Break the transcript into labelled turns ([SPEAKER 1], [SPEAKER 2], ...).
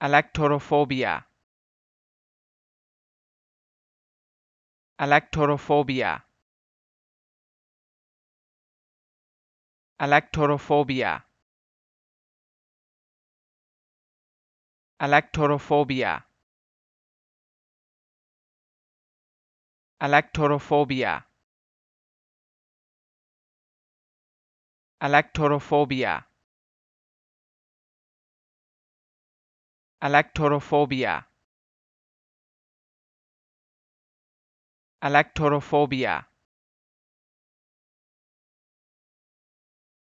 [SPEAKER 1] Electorophobia. Electorophobia. Electorophobia. Electorophobia. Electorophobia. Electorophobia. Electrophobia. Electrophobia.